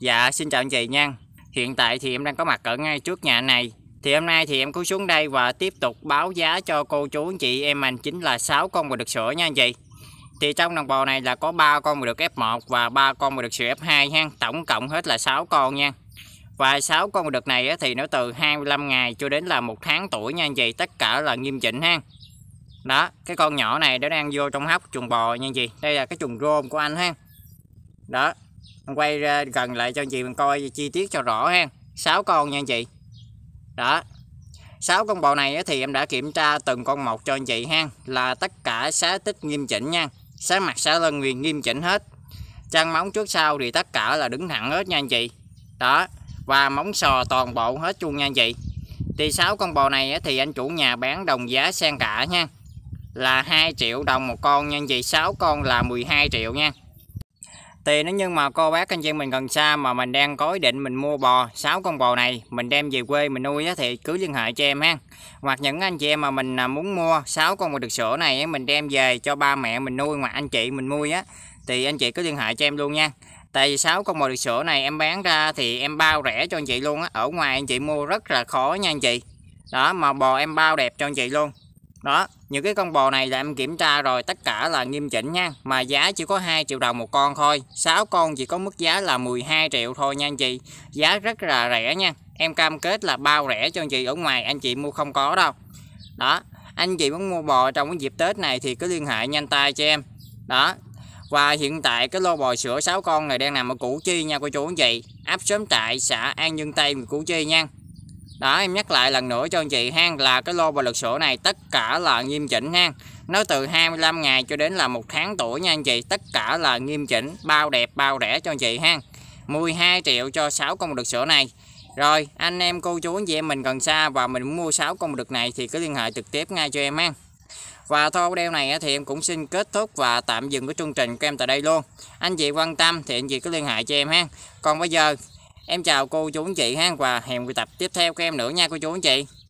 Dạ xin chào anh chị nha Hiện tại thì em đang có mặt ở ngay trước nhà này Thì hôm nay thì em cứ xuống đây và tiếp tục báo giá cho cô chú anh chị em mình Chính là 6 con vừa được sữa nha anh chị Thì trong đồng bò này là có 3 con vừa được F1 và 3 con vừa được sữa F2 nha Tổng cộng hết là 6 con nha và 6 con được này thì nó từ 25 ngày cho đến là một tháng tuổi nha anh chị Tất cả là nghiêm chỉnh ha Đó, cái con nhỏ này đã đang vô trong hóc chuồng bò nha anh chị Đây là cái chuồng rôm của anh ha Đó, con quay ra gần lại cho anh chị mình coi chi tiết cho rõ ha. sáu con nha anh chị. Đó. sáu con bò này thì em đã kiểm tra từng con một cho anh chị ha. Là tất cả xá tích nghiêm chỉnh nha. Xá mặt xá lân nguyên nghiêm chỉnh hết. Chân móng trước sau thì tất cả là đứng thẳng hết nha anh chị. Đó. Và móng sò toàn bộ hết chuông nha anh chị. Thì sáu con bò này thì anh chủ nhà bán đồng giá sang cả nha. Là 2 triệu đồng một con nha anh chị. 6 con là 12 triệu nha. Tùy nó nhưng mà cô bác anh chị mình gần xa mà mình đang có ý định mình mua bò, 6 con bò này mình đem về quê mình nuôi thì cứ liên hệ cho em ha. Hoặc những anh chị em mà mình à, muốn mua 6 con bò được sữa này mình đem về cho ba mẹ mình nuôi hoặc anh chị mình nuôi á thì anh chị cứ liên hệ cho em luôn nha. Tại vì 6 con bò được sữa này em bán ra thì em bao rẻ cho anh chị luôn á. Ở ngoài anh chị mua rất là khó nha anh chị. Đó mà bò em bao đẹp cho anh chị luôn đó những cái con bò này là em kiểm tra rồi tất cả là nghiêm chỉnh nha mà giá chỉ có 2 triệu đồng một con thôi 6 con chỉ có mức giá là 12 triệu thôi nha anh chị giá rất là rẻ nha em cam kết là bao rẻ cho anh chị ở ngoài anh chị mua không có đâu đó anh chị muốn mua bò trong cái dịp Tết này thì cứ liên hệ nhanh tay cho em đó và hiện tại cái lô bò sữa 6 con này đang nằm ở Củ Chi nha cô chú anh chị áp sớm trại xã An Nhân Tây Củ Chi nha đó em nhắc lại lần nữa cho anh chị hang là cái lô bò lực sữa này tất cả là nghiêm chỉnh hang nó từ 25 ngày cho đến là một tháng tuổi nha anh chị tất cả là nghiêm chỉnh bao đẹp bao rẻ cho anh chị hang 12 triệu cho 6 con đực sữa này rồi anh em cô chú anh chị em mình cần xa và mình mua 6 con đực này thì cứ liên hệ trực tiếp ngay cho em ha và thôi video này thì em cũng xin kết thúc và tạm dừng cái chương trình của em tại đây luôn anh chị quan tâm thì anh chị cứ liên hệ cho em ha còn bây giờ Em chào cô chú anh chị ha và hẹn buổi tập tiếp theo của em nữa nha cô chú anh chị